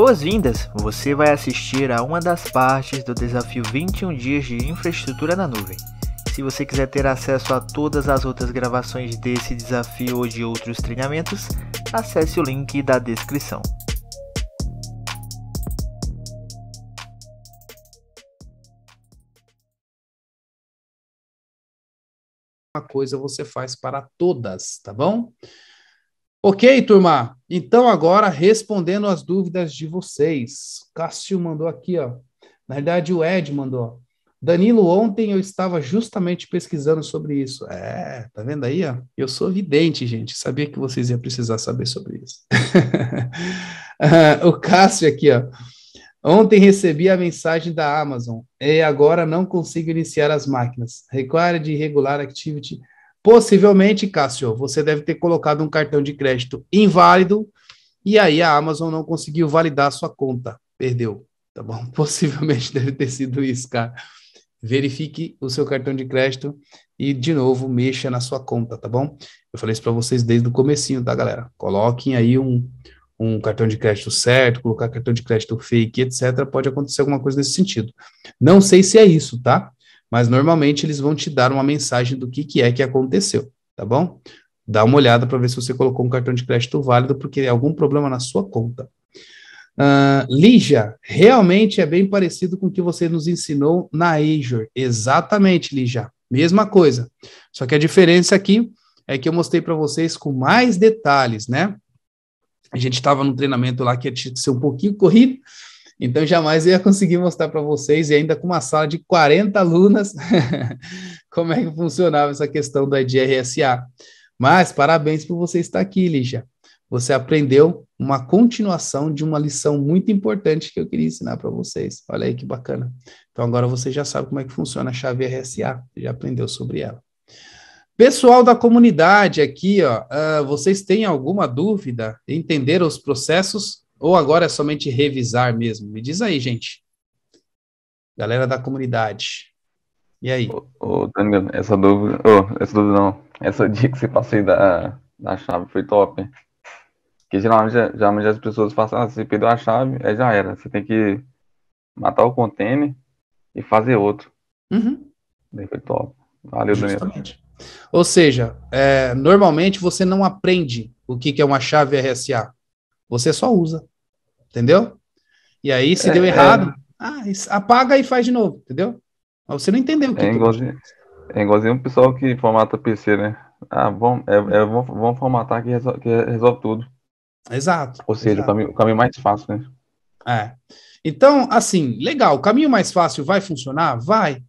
Boas-vindas! Você vai assistir a uma das partes do desafio 21 dias de infraestrutura na nuvem. Se você quiser ter acesso a todas as outras gravações desse desafio ou de outros treinamentos, acesse o link da descrição. Uma coisa você faz para todas, tá bom? Ok, turma. Então, agora, respondendo as dúvidas de vocês. Cássio mandou aqui, ó. Na verdade, o Ed mandou. Danilo, ontem eu estava justamente pesquisando sobre isso. É, tá vendo aí, ó? Eu sou vidente, gente. Sabia que vocês iam precisar saber sobre isso. Ah, o Cássio aqui, ó. Ontem recebi a mensagem da Amazon e agora não consigo iniciar as máquinas. Require de regular activity Possivelmente, Cássio, você deve ter colocado um cartão de crédito inválido e aí a Amazon não conseguiu validar a sua conta. Perdeu, tá bom? Possivelmente deve ter sido isso, cara. Verifique o seu cartão de crédito e, de novo, mexa na sua conta, tá bom? Eu falei isso para vocês desde o comecinho, tá, galera? Coloquem aí um, um cartão de crédito certo, colocar cartão de crédito fake, etc., pode acontecer alguma coisa nesse sentido. Não sei se é isso, tá? mas normalmente eles vão te dar uma mensagem do que, que é que aconteceu, tá bom? Dá uma olhada para ver se você colocou um cartão de crédito válido, porque tem é algum problema na sua conta. Uh, Lígia, realmente é bem parecido com o que você nos ensinou na Azure. Exatamente, Lígia. Mesma coisa. Só que a diferença aqui é que eu mostrei para vocês com mais detalhes, né? A gente estava no treinamento lá que que ser um pouquinho corrido, então, jamais eu ia conseguir mostrar para vocês, e ainda com uma sala de 40 alunas, como é que funcionava essa questão da DRSa. Mas, parabéns por você estar aqui, Lígia. Você aprendeu uma continuação de uma lição muito importante que eu queria ensinar para vocês. Olha aí que bacana. Então, agora você já sabe como é que funciona a chave RSA, já aprendeu sobre ela. Pessoal da comunidade aqui, ó, uh, vocês têm alguma dúvida? Entenderam os processos? Ou agora é somente revisar mesmo? Me diz aí, gente. Galera da comunidade. E aí? Ô, ô Daniel, essa dúvida. essa dúvida não. Essa dica que você passei da, da chave foi top. Porque geralmente, geralmente as pessoas falam, ah, você perdeu a chave, é já era. Você tem que matar o container e fazer outro. Uhum. foi top. Valeu, Justamente. Daniel. Ou seja, é, normalmente você não aprende o que, que é uma chave RSA. Você só usa. Entendeu? E aí, se é, deu é. errado, é... ah, apaga e faz de novo, entendeu? Mas você não entendeu o que é. Igualzinho, é igualzinho o pessoal que formata PC, né? Ah, vamos, é, é, vamos, uhum. vamos formatar que resolve, que resolve, tudo. Exato. Ou seja, exato. O, caminho, o caminho mais fácil, né? É. Então, assim, legal, o caminho mais fácil vai funcionar? Vai.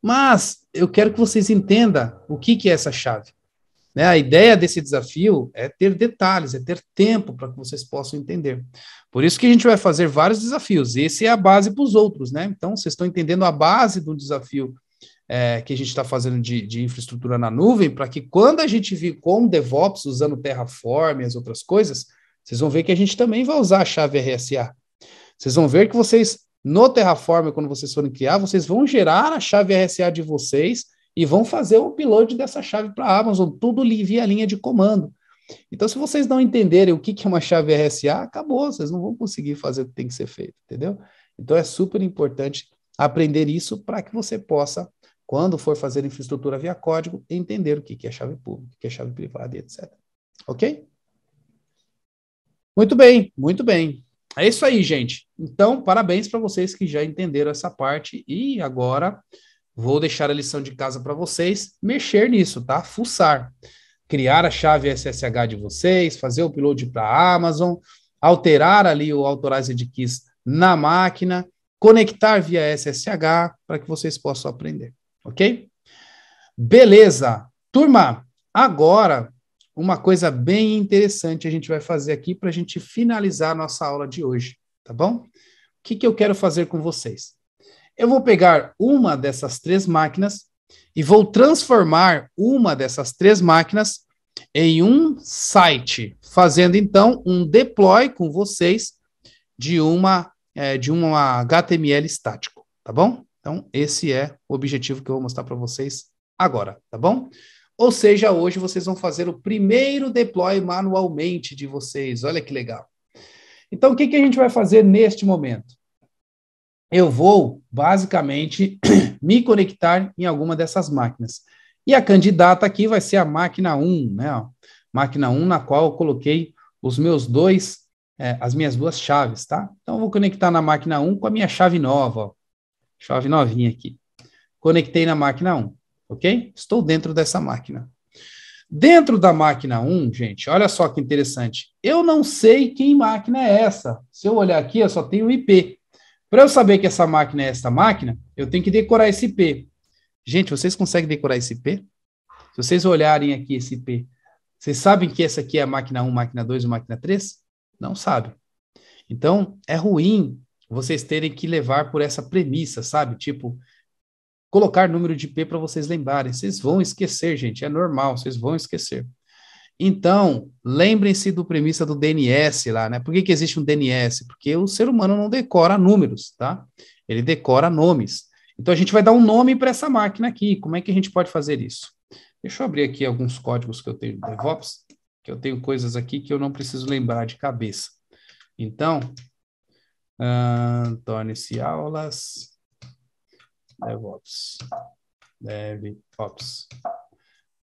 Mas eu quero que vocês entendam o que, que é essa chave. Né? A ideia desse desafio é ter detalhes, é ter tempo para que vocês possam entender. Por isso que a gente vai fazer vários desafios. Esse é a base para os outros, né? Então, vocês estão entendendo a base do desafio é, que a gente está fazendo de, de, infraestrutura na nuvem, para que quando a gente vir com DevOps usando Terraform e as outras coisas, vocês vão ver que a gente também vai usar a chave RSA. Vocês vão ver que vocês, no Terraform, quando vocês forem criar, vocês vão gerar a chave RSA de vocês e vão fazer o upload dessa chave para a Amazon, tudo via linha de comando. Então, se vocês não entenderem o que, que é uma chave RSA, acabou, vocês não vão conseguir fazer o que tem que ser feito, entendeu? Então, é super importante aprender isso para que você possa, quando for fazer infraestrutura via código, entender o que, que é chave pública, o que é chave privada e etc. Ok? Muito bem, muito bem. É isso aí, gente. Então, parabéns para vocês que já entenderam essa parte e agora Vou deixar a lição de casa para vocês mexer nisso, tá? Fuçar. Criar a chave SSH de vocês, fazer o upload para a Amazon, alterar ali o Authorize de Keys na máquina, conectar via SSH para que vocês possam aprender, ok? Beleza. Turma, agora uma coisa bem interessante a gente vai fazer aqui para a gente finalizar a nossa aula de hoje, tá bom? O que, que eu quero fazer com vocês? Eu vou pegar uma dessas três máquinas e vou transformar uma dessas três máquinas em um site, fazendo então um deploy com vocês de uma é, de um HTML estático, tá bom? Então esse é o objetivo que eu vou mostrar para vocês agora, tá bom? Ou seja, hoje vocês vão fazer o primeiro deploy manualmente de vocês. Olha que legal. Então o que, que a gente vai fazer neste momento? eu vou basicamente me conectar em alguma dessas máquinas. E a candidata aqui vai ser a máquina 1, né? Ó, máquina 1 na qual eu coloquei os meus dois, é, as minhas duas chaves, tá? Então, eu vou conectar na máquina 1 com a minha chave nova, ó, chave novinha aqui. Conectei na máquina 1, ok? Estou dentro dessa máquina. Dentro da máquina 1, gente, olha só que interessante. Eu não sei que máquina é essa. Se eu olhar aqui, eu só tenho IP. Para eu saber que essa máquina é esta máquina, eu tenho que decorar esse P. Gente, vocês conseguem decorar esse P? Se vocês olharem aqui esse P, vocês sabem que essa aqui é a máquina 1, máquina 2 e máquina 3? Não sabem. Então, é ruim vocês terem que levar por essa premissa, sabe? Tipo, colocar número de P para vocês lembrarem. Vocês vão esquecer, gente, é normal, vocês vão esquecer. Então, lembrem-se do premissa do DNS lá, né? Por que, que existe um DNS? Porque o ser humano não decora números, tá? Ele decora nomes. Então, a gente vai dar um nome para essa máquina aqui. Como é que a gente pode fazer isso? Deixa eu abrir aqui alguns códigos que eu tenho do DevOps, que eu tenho coisas aqui que eu não preciso lembrar de cabeça. Então, uh, torne-se aulas DevOps. DevOps.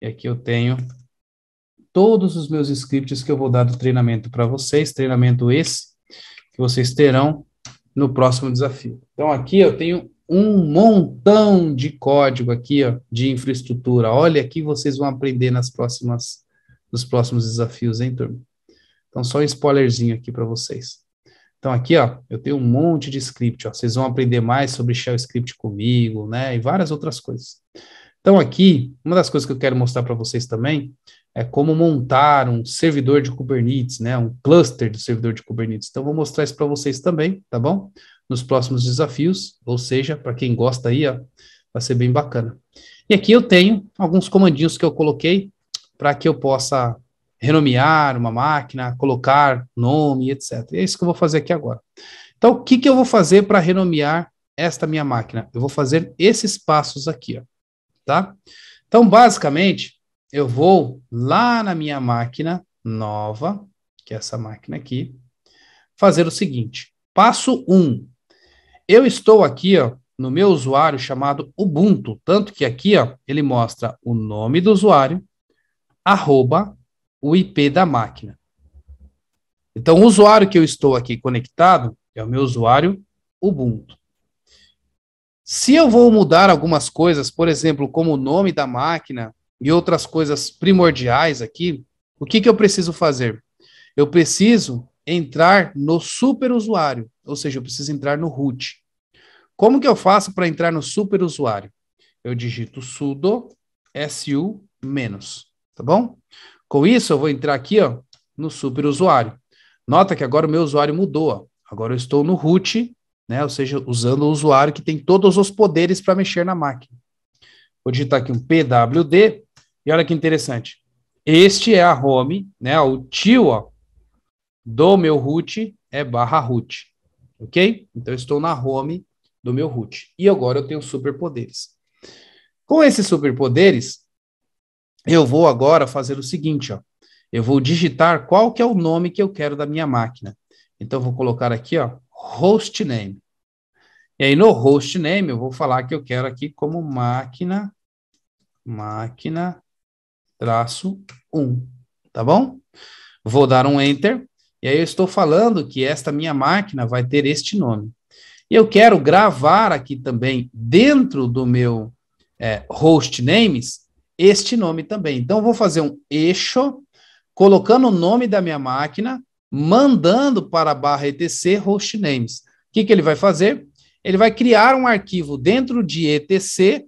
E aqui eu tenho todos os meus scripts que eu vou dar do treinamento para vocês, treinamento esse que vocês terão no próximo desafio. Então aqui eu tenho um montão de código aqui ó, de infraestrutura. Olha que vocês vão aprender nas próximas nos próximos desafios, hein, turma? Então só um spoilerzinho aqui para vocês. Então aqui, ó, eu tenho um monte de script, ó. Vocês vão aprender mais sobre shell script comigo, né, e várias outras coisas. Então, aqui, uma das coisas que eu quero mostrar para vocês também é como montar um servidor de Kubernetes, né? Um cluster de servidor de Kubernetes. Então, vou mostrar isso para vocês também, tá bom? Nos próximos desafios, ou seja, para quem gosta aí, ó, vai ser bem bacana. E aqui eu tenho alguns comandinhos que eu coloquei para que eu possa renomear uma máquina, colocar nome, etc. E é isso que eu vou fazer aqui agora. Então, o que, que eu vou fazer para renomear esta minha máquina? Eu vou fazer esses passos aqui, ó tá? Então, basicamente, eu vou lá na minha máquina nova, que é essa máquina aqui, fazer o seguinte. Passo 1. Um, eu estou aqui, ó, no meu usuário chamado Ubuntu, tanto que aqui, ó, ele mostra o nome do usuário, arroba, o IP da máquina. Então, o usuário que eu estou aqui conectado é o meu usuário Ubuntu. Se eu vou mudar algumas coisas, por exemplo, como o nome da máquina e outras coisas primordiais aqui, o que, que eu preciso fazer? Eu preciso entrar no superusuário, ou seja, eu preciso entrar no root. Como que eu faço para entrar no superusuário? Eu digito sudo su menos, tá bom? Com isso, eu vou entrar aqui ó, no superusuário. Nota que agora o meu usuário mudou. Ó. Agora eu estou no root né? Ou seja, usando o usuário que tem todos os poderes para mexer na máquina. Vou digitar aqui um PWD e olha que interessante. Este é a home, né? O tio ó, do meu root é barra root, ok? Então eu estou na home do meu root e agora eu tenho superpoderes. Com esses superpoderes, eu vou agora fazer o seguinte, ó. Eu vou digitar qual que é o nome que eu quero da minha máquina. Então, eu vou colocar aqui, ó, host name. E aí no host name eu vou falar que eu quero aqui como máquina máquina traço 1, tá bom? Vou dar um enter e aí eu estou falando que esta minha máquina vai ter este nome. E eu quero gravar aqui também dentro do meu é, host names este nome também. Então vou fazer um eixo colocando o nome da minha máquina mandando para a barra etc hostnames. O que, que ele vai fazer? Ele vai criar um arquivo dentro de etc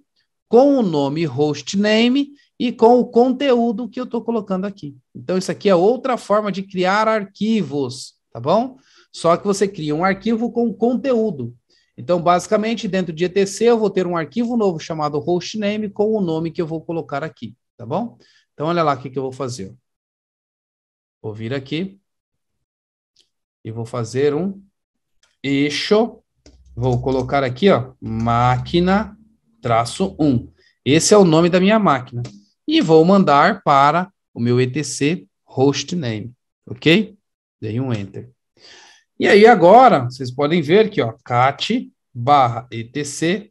com o nome hostname e com o conteúdo que eu estou colocando aqui. Então, isso aqui é outra forma de criar arquivos, tá bom? Só que você cria um arquivo com conteúdo. Então, basicamente, dentro de etc, eu vou ter um arquivo novo chamado hostname com o nome que eu vou colocar aqui, tá bom? Então, olha lá o que, que eu vou fazer. Vou vir aqui e vou fazer um eixo. Vou colocar aqui, ó, máquina traço 1. Esse é o nome da minha máquina. E vou mandar para o meu etc hostname, ok? Dei um enter. E aí agora, vocês podem ver aqui, ó, cat barra etc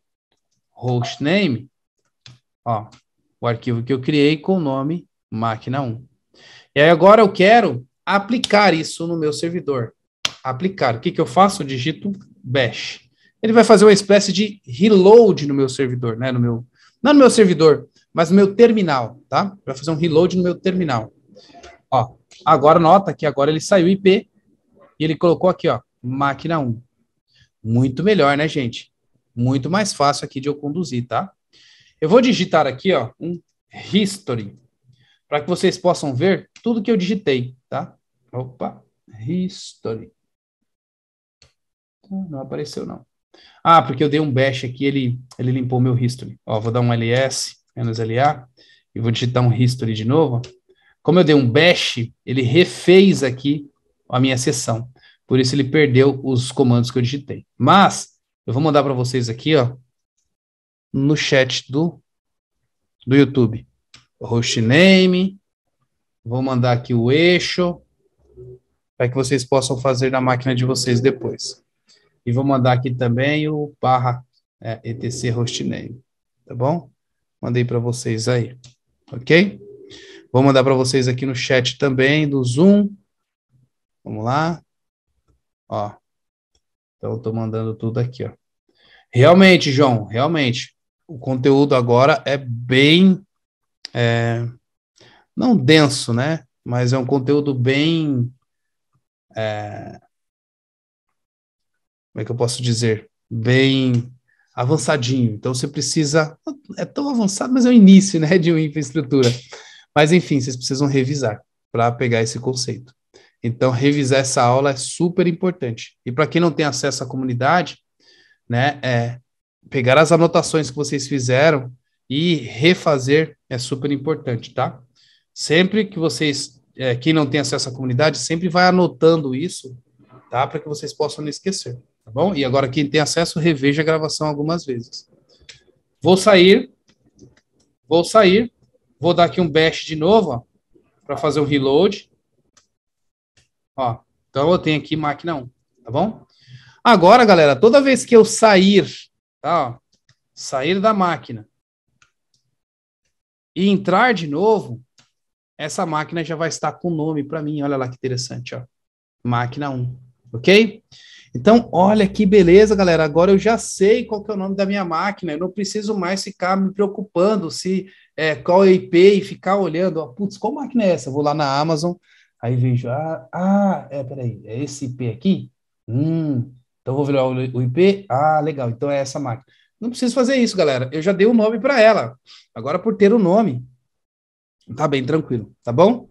hostname, ó, o arquivo que eu criei com o nome máquina 1. E aí agora eu quero aplicar isso no meu servidor aplicar. O que, que eu faço? Eu digito bash. Ele vai fazer uma espécie de reload no meu servidor, né? No meu, não no meu servidor, mas no meu terminal, tá? Vai fazer um reload no meu terminal. Ó, agora nota que agora ele saiu IP e ele colocou aqui, ó, máquina 1. Muito melhor, né, gente? Muito mais fácil aqui de eu conduzir, tá? Eu vou digitar aqui, ó, um history, para que vocês possam ver tudo que eu digitei, tá? Opa, history. Não apareceu, não. Ah, porque eu dei um bash aqui, ele, ele limpou meu history. Ó, vou dar um ls, menos la, e vou digitar um history de novo. Como eu dei um bash, ele refez aqui a minha sessão. Por isso ele perdeu os comandos que eu digitei. Mas, eu vou mandar para vocês aqui, ó, no chat do, do YouTube. Hostname, vou mandar aqui o eixo, para que vocês possam fazer na máquina de vocês depois. E vou mandar aqui também o barra é, etc hostname, tá bom? Mandei para vocês aí, ok? Vou mandar para vocês aqui no chat também do Zoom. Vamos lá. Ó. Então eu tô mandando tudo aqui, ó. Realmente, João, realmente o conteúdo agora é bem é, não denso, né? Mas é um conteúdo bem é, como é que eu posso dizer, bem avançadinho. Então você precisa, é tão avançado, mas é o início, né, de uma infraestrutura. Mas enfim, vocês precisam revisar para pegar esse conceito. Então revisar essa aula é super importante. E para quem não tem acesso à comunidade, né, é pegar as anotações que vocês fizeram e refazer é super importante, tá? Sempre que vocês, é, quem não tem acesso à comunidade, sempre vai anotando isso, tá? Para que vocês possam não esquecer. Tá bom? E agora quem tem acesso, reveja a gravação algumas vezes. Vou sair, vou sair, vou dar aqui um bash de novo, para fazer um reload. Ó, então eu tenho aqui máquina 1, tá bom? Agora, galera, toda vez que eu sair, tá, ó, sair da máquina e entrar de novo, essa máquina já vai estar com o nome para mim. Olha lá que interessante, ó. Máquina 1 ok? Então, olha que beleza, galera. Agora eu já sei qual que é o nome da minha máquina. Eu não preciso mais ficar me preocupando se é, qual é o IP e ficar olhando. Oh, putz, qual máquina é essa? vou lá na Amazon, aí vejo. Ah, ah é, peraí, é esse IP aqui? Hum, então vou virar o IP. Ah, legal, então é essa máquina. Não preciso fazer isso, galera. Eu já dei o um nome para ela. Agora, por ter o um nome, tá bem tranquilo, tá bom?